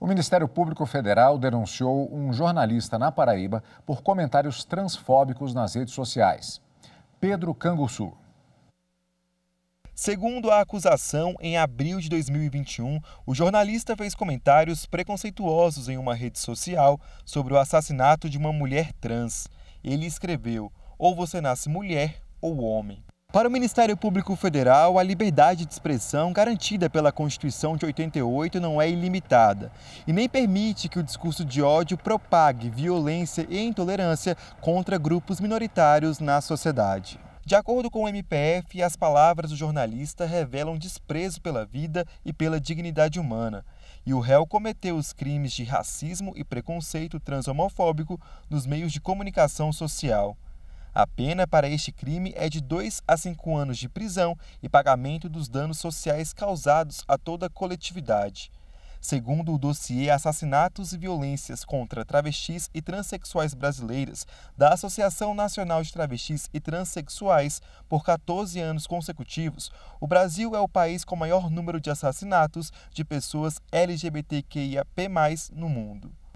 O Ministério Público Federal denunciou um jornalista na Paraíba por comentários transfóbicos nas redes sociais. Pedro Canguçu. Segundo a acusação, em abril de 2021, o jornalista fez comentários preconceituosos em uma rede social sobre o assassinato de uma mulher trans. Ele escreveu: Ou você nasce mulher ou homem. Para o Ministério Público Federal, a liberdade de expressão garantida pela Constituição de 88 não é ilimitada e nem permite que o discurso de ódio propague violência e intolerância contra grupos minoritários na sociedade. De acordo com o MPF, as palavras do jornalista revelam desprezo pela vida e pela dignidade humana. E o réu cometeu os crimes de racismo e preconceito transhomofóbico nos meios de comunicação social. A pena para este crime é de 2 a 5 anos de prisão e pagamento dos danos sociais causados a toda a coletividade. Segundo o dossiê Assassinatos e Violências contra Travestis e Transsexuais Brasileiras, da Associação Nacional de Travestis e Transsexuais, por 14 anos consecutivos, o Brasil é o país com maior número de assassinatos de pessoas LGBTQIAP+, no mundo.